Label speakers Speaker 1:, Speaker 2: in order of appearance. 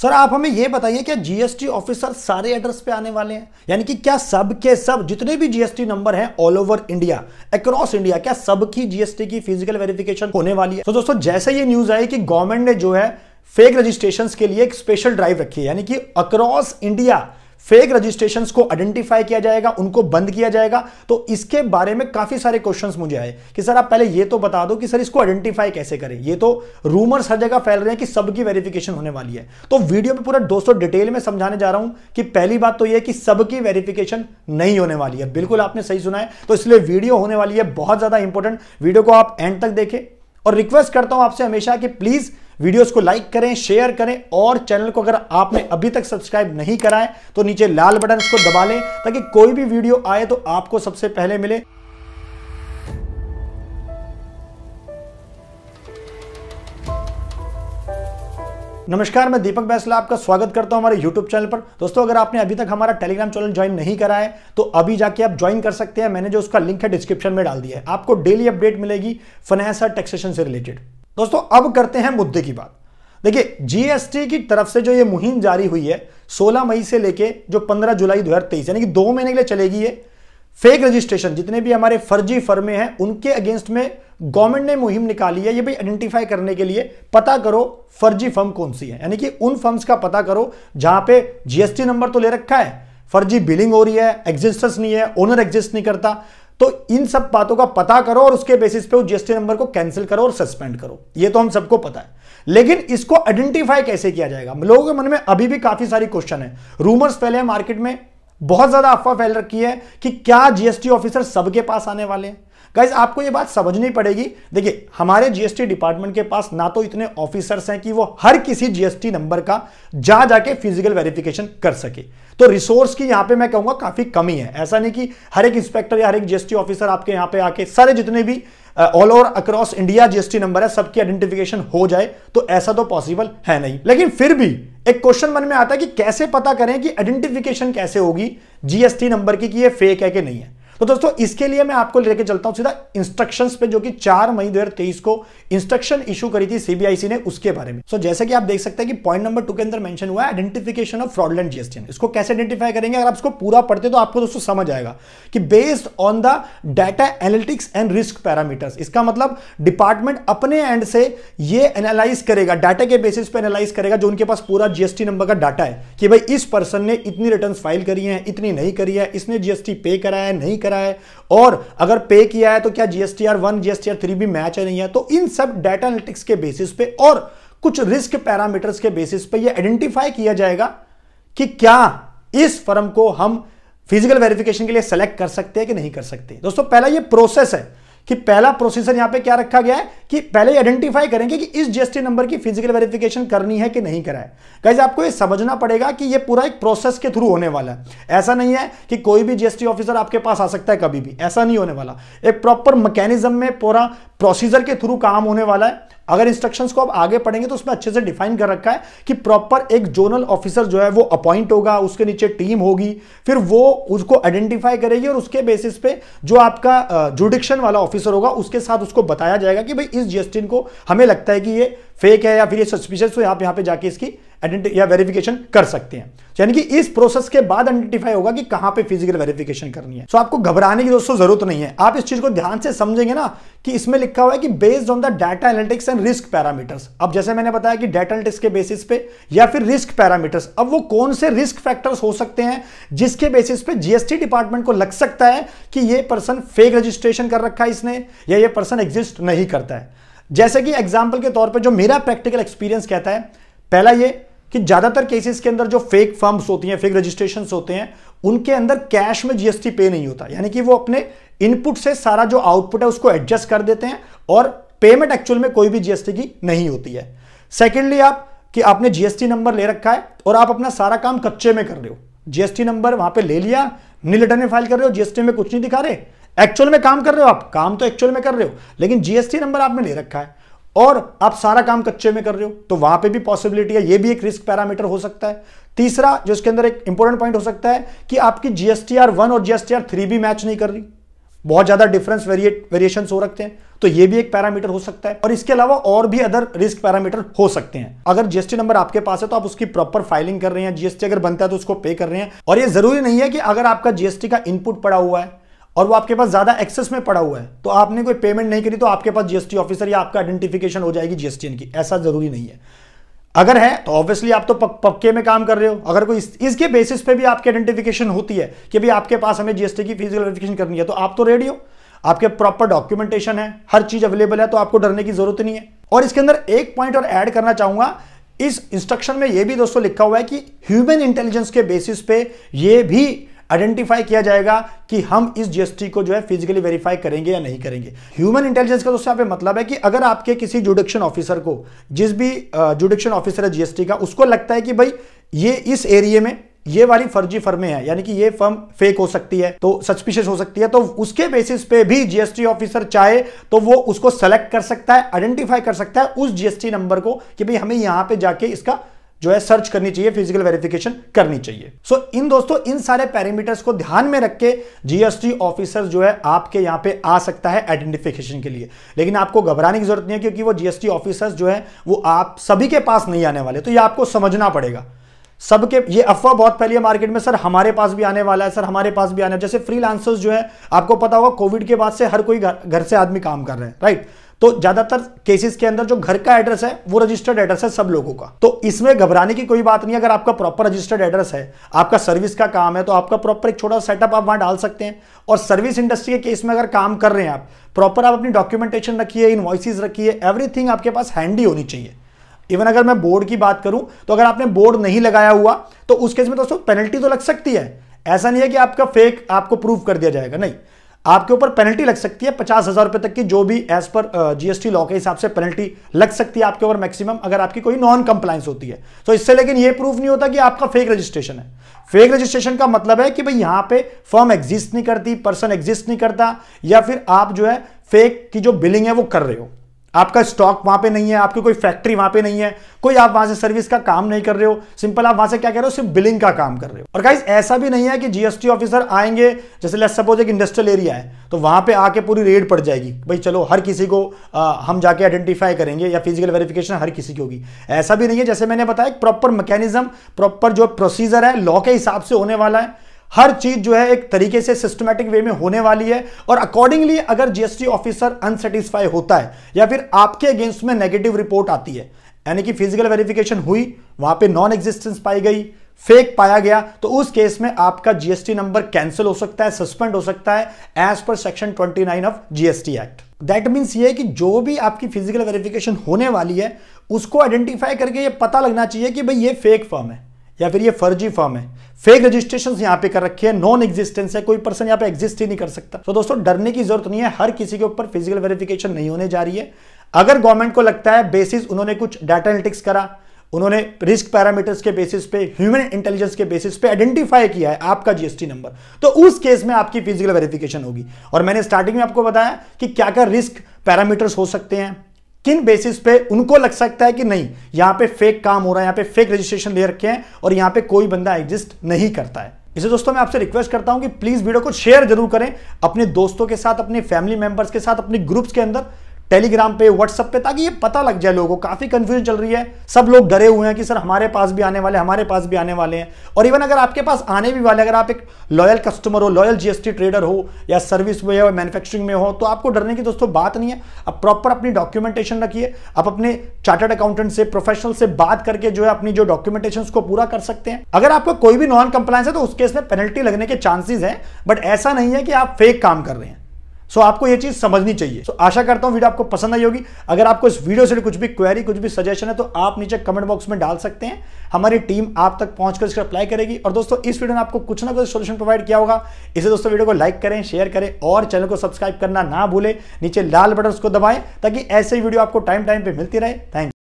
Speaker 1: sir आप हमें यह बताइए क्या जीएसटी ऑफिसर सारे एड्रेस पे आने वाले हैं यानी कि क्या सब के सब जितने भी जीएसटी नंबर हैं all over India across India क्या सब की जीएसटी की फिजिकल वेरिफिकेशन होने वाली है तो दोस्तों जैसे ये न्यूज आई कि गवर्नमेंट ने जो है फेक रजिस्ट्रेशन के लिए एक स्पेशल ड्राइव रखी है यानी कि अक्रॉस इंडिया फेक रजिस्ट्रेशन को आइडेंटिफाई किया जाएगा उनको बंद किया जाएगा तो इसके बारे में काफी सारे क्वेश्चन मुझे आए कि सर आप पहले ये तो बता दो कि सर इसको आइडेंटिफाई कैसे करें ये तो रूमर्स हर जगह फैल रहे हैं कि सबकी वेरिफिकेशन होने वाली है तो वीडियो में पूरा दोस्तों डिटेल में समझाने जा रहा हूं कि पहली बात तो यह कि सबकी वेरिफिकेशन नहीं होने वाली है बिल्कुल आपने सही सुना है तो इसलिए वीडियो होने वाली है बहुत ज्यादा इंपॉर्टेंट वीडियो को आप एंड तक देखें और रिक्वेस्ट करता हूं आपसे हमेशा कि प्लीज वीडियोस को लाइक करें शेयर करें और चैनल को अगर आपने अभी तक सब्सक्राइब नहीं कराए तो नीचे लाल बटन को दबा लें ताकि कोई भी वीडियो आए तो आपको सबसे पहले मिले नमस्कार मैं दीपक बैसला आपका स्वागत करता हूं हमारे YouTube चैनल पर दोस्तों अगर आपने अभी तक हमारा टेलीग्राम चैनल ज्वाइन नहीं करा है तो अभी जाके आप ज्वाइन कर सकते हैं मैंने जो उसका लिंक है डिस्क्रिप्शन में डाल दिया है आपको डेली अपडेट मिलेगी फनैसा टैक्सेशन से रिलेटेड दोस्तों अब करते हैं मुद्दे की बात देखिए जीएसटी की तरफ से जो ये मुहिम जारी हुई है 16 मई से लेके जो 15 जुलाई 2023 यानी कि दो महीने के लिए चलेगी ये फेक रजिस्ट्रेशन जितने भी हमारे फर्जी फर्मे हैं उनके अगेंस्ट में गवर्नमेंट ने मुहिम निकाली है ये भी आइडेंटिफाई करने के लिए पता करो फर्जी फर्म कौन सी है यानी कि उन फर्म्स का पता करो जहां पे जीएसटी नंबर तो ले रखा है फर्जी बिलिंग हो रही है एग्जिस्टेंस नहीं है ओनर एग्जिस्ट नहीं करता तो इन सब बातों का पता करो और उसके बेसिस पे उस जीएसटी नंबर को कैंसिल करो और सस्पेंड करो ये तो हम सबको पता है लेकिन इसको आइडेंटिफाई कैसे किया जाएगा लोगों के मन में अभी भी काफी सारी क्वेश्चन है रूमर्स फैले हैं मार्केट में बहुत ज्यादा अफवाह फैल रखी है कि क्या जीएसटी ऑफिसर सबके पास आने वाले हैं गाइज आपको ये बात समझनी पड़ेगी देखिए हमारे जीएसटी डिपार्टमेंट के पास ना तो इतने ऑफिसर्स हैं कि वो हर किसी जीएसटी नंबर का जा जाके फिजिकल वेरिफिकेशन कर सके तो रिसोर्स की यहां पे मैं कहूंगा काफी कमी है ऐसा नहीं कि हर एक इंस्पेक्टर या हर एक जीएसटी ऑफिसर आपके यहां पे आके सारे जितने भी all over across India GST number है सबकी आइडेंटिफिकेशन हो जाए तो ऐसा तो पॉसिबल है नहीं लेकिन फिर भी एक क्वेश्चन मन में आता है कि कैसे पता करें कि आइडेंटिफिकेशन कैसे होगी जीएसटी नंबर की कि ये फेक है कि नहीं है तो दोस्तों इसके लिए मैं आपको लेके चलता हूं सीधा इंस्ट्रक्शंस पे जो कि 4 मई 2023 को इंस्ट्रक्शन इशू करी थी सीबीआईसी ने उसके बारे में सो so, जैसे कि आप देख सकते हैं कि पॉइंट नंबर टू के अंदर मेंशन हुआ आइडेंटिफिकेशन ऑफ फ्रॉडलेंट जीएसटी इसको कैसे आइडेंटिफाई करेंगे अगर आप इसको पूरा पढ़ते तो आपको दोस्तों समझ आएगा कि based on the data analytics and risk parameters इसका मतलब डिपार्टमेंट अपने एंड से ये एनालाइज करेगा डाटा के बेसिस पे एनालाइज करेगा जो उनके पास पूरा जीएसटी नंबर का डाटा है कि भाई इस पर्सन ने इतनी रिटर्न फाइल करी है इतनी नहीं करी है इसने जीएसटी पे कराया नहीं करा करा है और अगर पे किया है तो क्या जीएसटीआर वन आर थ्री भी मैच है नहीं है तो इन सब डाटा एनालिटिक्स के बेसिस पे और कुछ रिस्क पैरामीटर्स के बेसिस पे ये आइडेंटिफाई किया जाएगा कि क्या इस फर्म को हम फिजिकल वेरिफिकेशन के लिए सेलेक्ट कर सकते हैं कि नहीं कर सकते दोस्तों पहला ये प्रोसेस है कि पहला प्रोसीजर यहां पे क्या रखा गया है कि पहले आइडेंटिफाई करेंगे कि इस जीएसटी नंबर की फिजिकल वेरिफिकेशन करनी है कि नहीं कराए गाइज आपको ये समझना पड़ेगा कि ये पूरा एक प्रोसेस के थ्रू होने वाला है ऐसा नहीं है कि कोई भी जीएसटी ऑफिसर आपके पास आ सकता है कभी भी ऐसा नहीं होने वाला एक प्रॉपर मैकेनिज्म में पूरा प्रोसीजर के थ्रू काम होने वाला है अगर इंस्ट्रक्शंस को आप आगे पढ़ेंगे तो उसमें अच्छे से डिफाइन कर रखा है कि प्रॉपर एक जोनल ऑफिसर जो है वो अपॉइंट होगा उसके नीचे टीम होगी फिर वो उसको आइडेंटिफाई करेगी और उसके बेसिस पे जो आपका जुडिक्शन वाला ऑफिसर होगा उसके साथ उसको बताया जाएगा कि भाई इस जीएसटी को हमें लगता है कि ये फेक है या फिर ये सस्पिशियस हो तो आप यहाँ पे जाके इसकी या वेरिफिकेशन कर सकते हैं तो यानी कि इस प्रोसेस के बाद आइडेंटिफाई होगा कि कहां पे फिजिकल वेरिफिकेशन करनी है सो so, आपको घबराने की दोस्तों जरूरत नहीं है आप इस चीज को ध्यान से समझेंगे ना कि इसमें लिखा हुआ है कि based on the data analytics and risk parameters अब जैसे मैंने बताया कि डाटा एनालिटिक्स के बेसिस पे या फिर रिस्क पैरामीटर्स अब वो कौन से रिस्क फैक्टर्स हो सकते हैं जिसके बेसिस पे जीएसटी डिपार्टमेंट को लग सकता है कि ये पर्सन फेक रजिस्ट्रेशन कर रखा है इसने या ये पर्सन एग्जिस्ट नहीं करता है जैसे कि एग्जाम्पल के तौर पर जो मेरा प्रैक्टिकल एक्सपीरियंस कहता है पहला ये कि ज्यादातर केसेस के अंदर जो फेक फर्म्स होती हैं फेक रजिस्ट्रेशन होते हैं उनके अंदर कैश में जीएसटी पे नहीं होता यानी कि वो अपने इनपुट से सारा जो आउटपुट है उसको एडजस्ट कर देते हैं और पेमेंट एक्चुअल में कोई भी जीएसटी की नहीं होती है सेकेंडली आप कि आपने जीएसटी नंबर ले रखा है और आप अपना सारा काम कच्चे में कर रहे हो जीएसटी नंबर वहां पे ले लिया नील रिटर्न में फाइल कर रहे हो जीएसटी में कुछ नहीं दिखा रहे एक्चुअल में काम कर रहे हो आप काम तो एक्चुअल में कर रहे हो लेकिन जीएसटी नंबर आपने ले रखा है और आप सारा काम कच्चे में कर रहे हो तो वहां पे भी पॉसिबिलिटी है ये भी एक रिस्क पैरामीटर हो सकता है तीसरा जो इसके अंदर एक इंपॉर्टेंट पॉइंट हो सकता है कि आपकी जीएसटीआर वन और जीएसटीआर थ्री भी मैच नहीं कर रही बहुत ज्यादा डिफरेंस वेरिएशन हो रखते हैं तो ये भी एक पैरामीटर हो सकता है और इसके अलावा और भी अदर रिस्क पैरामीटर हो सकते हैं अगर जीएसटी नंबर आपके पास है तो आप उसकी प्रॉपर फाइलिंग कर रहे हैं जीएसटी अगर बनता है तो उसको पे कर रहे हैं और ये जरूरी नहीं है कि अगर आपका जीएसटी का इनपुट पड़ा हुआ है और वो आपके पास ज़्यादा एक्सेस में पड़ा हुआ है तो आपने कोई पेमेंट नहीं करी तो आपके पास जीएसटी ऑफिसर या आपका आइडेंटिफिकेशन हो जाएगी जीएसटीएन की ऐसा ज़रूरी नहीं है अगर है तो ऑब्वियसली आप तो पक्के में काम कर रहे हो अगर कोई इस, इसके बेसिस पे भी आपकी आइडेंटिफिकेशन होती है कि भाई आपके पास हमें जीएसटी की फीस वेरिफिकेशन करनी है तो आप तो रेडी हो आपके प्रॉपर डॉक्यूमेंटेशन है हर चीज़ अवेलेबल है तो आपको डरने की जरूरत नहीं है और इसके अंदर एक पॉइंट और ऐड करना चाहूंगा इस इंस्ट्रक्शन में यह भी दोस्तों लिखा हुआ है कि ह्यूमन इंटेलिजेंस के बेसिस पे यह भी आइडेंटिफाई किया जाएगा कि हम इस जीएसटी को जो है फिजिकली वेरीफाई करेंगे या नहीं करेंगे ह्यूमन इंटेलिजेंस का दोस्तों पे मतलब है कि अगर आपके किसी जुडिक्शन ऑफिसर को जिस भी जुडिक्शन ऑफिसर है जीएसटी का उसको लगता है कि भाई ये इस एरिए में ये वाली फर्जी फर्में हैं यानी कि ये फर्म फेक हो सकती है तो सस्पिशियस हो सकती है तो उसके बेसिस पे भी जीएसटी ऑफिसर चाहे तो वो उसको सेलेक्ट कर सकता है आइडेंटिफाई कर सकता है उस जीएसटी नंबर को कि भाई हमें यहां पे जाके इसका जो है सर्च करनी चाहिए फिजिकल वेरिफिकेशन करनी चाहिए सो so, इन दोस्तों इन सारे पैरामीटर्स को ध्यान में रख के जीएसटी ऑफिसर जो है आपके यहां पे आ सकता है आइडेंटिफिकेशन के लिए लेकिन आपको घबराने की जरूरत नहीं है क्योंकि वो जीएसटी ऑफिसर्स जो है वो आप सभी के पास नहीं आने वाले तो ये आपको समझना पड़ेगा सबके ये अफवाह बहुत फैली है मार्केट में सर हमारे पास भी आने वाला है सर हमारे पास भी आने जैसे फ्रीलांसर्स जो है आपको पता होगा कोविड के बाद से हर कोई घर, घर से आदमी काम कर रहे हैं राइट तो ज्यादातर केसेस के अंदर जो घर का एड्रेस है वो रजिस्टर्ड एड्रेस है सब लोगों का तो इसमें घबराने की कोई बात नहीं अगर आपका प्रॉपर रजिस्टर्ड एड्रेस है आपका सर्विस का काम है तो आपका प्रॉपर एक छोटा सेटअप आप वहां डाल सकते हैं और सर्विस इंडस्ट्री के केस में अगर काम कर रहे हैं आप प्रॉपर आप अपनी डॉक्यूमेंटेशन रखिए इन्वॉइसिस रखिए एवरीथिंग आपके पास हैंडी होनी चाहिए इवन अगर मैं बोर्ड की बात करूं तो अगर आपने बोर्ड नहीं लगाया हुआ तो उस केस में दोस्तों पेनल्टी तो लग सकती है ऐसा नहीं है कि आपका फेक आपको प्रूफ कर दिया जाएगा नहीं आपके ऊपर पेनल्टी लग सकती है पचास हजार रुपए तक की जो भी एज पर जीएसटी लॉ के हिसाब से पेनल्टी लग सकती है आपके ऊपर मैक्सिमम अगर आपकी कोई नॉन कंप्लायंस होती है तो इससे लेकिन ये प्रूफ नहीं होता कि आपका फेक रजिस्ट्रेशन है फेक रजिस्ट्रेशन का मतलब है कि भाई यहां पे फॉर्म एग्जिस्ट नहीं करती पर्सन एग्जिस्ट नहीं करता या फिर आप जो है फेक की जो बिलिंग है वो कर रहे हो आपका स्टॉक वहां पे नहीं है आपकी कोई फैक्ट्री वहां पे नहीं है कोई आप वहां से सर्विस का काम नहीं कर रहे हो सिंपल आप वहां से क्या कर रहे हो सिर्फ बिलिंग का काम कर रहे हो और गाइज ऐसा भी नहीं है कि जीएसटी ऑफिसर आएंगे जैसे लेट्स सपोज एक इंडस्ट्रियल एरिया है तो वहां पे आके पूरी रेड पड़ जाएगी भाई चलो हर किसी को आ, हम जाके आइडेंटिफाई करेंगे या फिजिकल वेरिफिकेशन हर किसी की होगी ऐसा भी नहीं है जैसे मैंने बताया प्रॉपर मैकेनिज्म प्रॉपर जो प्रोसीजर है लॉ के हिसाब से होने वाला है हर चीज जो है एक तरीके से सिस्टमेटिक वे में होने वाली है और अकॉर्डिंगली अगर जीएसटी ऑफिसर अनसेटिस्फाई होता है या फिर आपके अगेंस्ट में नेगेटिव रिपोर्ट आती है यानी कि फिजिकल वेरिफिकेशन हुई वहां पे नॉन एग्जिस्टेंस पाई गई फेक पाया गया तो उस केस में आपका जीएसटी नंबर कैंसिल हो सकता है सस्पेंड हो सकता है as per section 29 of GST act that means ये कि जो भी आपकी फिजिकल वेरिफिकेशन होने वाली है उसको आइडेंटिफाई करके ये पता लगना चाहिए कि भाई ये फेक फॉर्म है या फिर ये फर्जी फॉर्म है फेक रजिस्ट्रेशन यहाँ पे कर रखी है नॉन एग्जिस्टेंस है कोई पर्सन यहाँ पे एग्जिस्ट ही नहीं कर सकता तो दोस्तों डरने की जरूरत नहीं है हर किसी के ऊपर फिजिकल वेरिफिकेशन नहीं होने जा रही है अगर गवर्नमेंट को लगता है बेसिस उन्होंने कुछ डाटा एनालिटिक्स करा उन्होंने रिस्क पैरामीटर्स के बेसिस पे ह्यूमन इंटेलिजेंस के बेसिस पे आइडेंटिफाई किया है आपका जीएसटी नंबर तो उस केस में आपकी फिजिकल वेरिफिकेशन होगी और मैंने स्टार्टिंग में आपको बताया कि क्या क्या रिस्क पैरामीटर्स हो सकते हैं किन बेसिस पे उनको लग सकता है कि नहीं यहां पे फेक काम हो रहा है यहां पे फेक रजिस्ट्रेशन ले रखे हैं और यहां पे कोई बंदा एग्जिस्ट नहीं करता है इसे दोस्तों मैं आपसे रिक्वेस्ट करता हूं कि प्लीज वीडियो को शेयर जरूर करें अपने दोस्तों के साथ अपने फैमिली मेंबर्स के साथ अपने ग्रुप्स के अंदर टेलीग्राम पे व्हाट्सअप पे ताकि ये पता लग जाए लोगों को काफ़ी कंफ्यूजन चल रही है सब लोग डरे हुए हैं कि सर हमारे पास भी आने वाले हमारे पास भी आने वाले हैं और इवन अगर आपके पास आने भी वाले अगर आप एक लॉयल कस्टमर हो लॉयल जीएसटी ट्रेडर हो या सर्विस में हो मैन्युफैक्चरिंग में हो तो आपको डरने की दोस्तों बात नहीं है आप प्रॉपर अपनी डॉक्यूमेंटेशन रखिए आप अपने चार्टर्ड अकाउंटेंट से प्रोफेशनल से बात करके जो है अपनी जो डॉक्यूमेंटेशन को पूरा कर सकते हैं अगर आपका कोई भी नॉन कंप्लायंस है तो उस केस में पेनल्टी लगने के चांसेस हैं बट ऐसा नहीं है कि आप फेक काम कर रहे हैं सो आपको ये चीज समझनी चाहिए सो आशा करता हूं वीडियो आपको पसंद आई होगी अगर आपको इस वीडियो से कुछ भी क्वेरी कुछ भी सजेशन है तो आप नीचे कमेंट बॉक्स में डाल सकते हैं हमारी टीम आप तक पहुंचकर इसका अप्लाई करेगी और दोस्तों इस वीडियो ने आपको कुछ ना कुछ सोल्यूशन प्रोवाइड किया होगा इसे दोस्तों वीडियो को लाइक करें शेयर करें और चैनल को सब्सक्राइब करना ना भूलें नीचे लाल बटन उसको दबाएं ताकि ऐसे वीडियो आपको टाइम टाइम पर मिलती रहे थैंक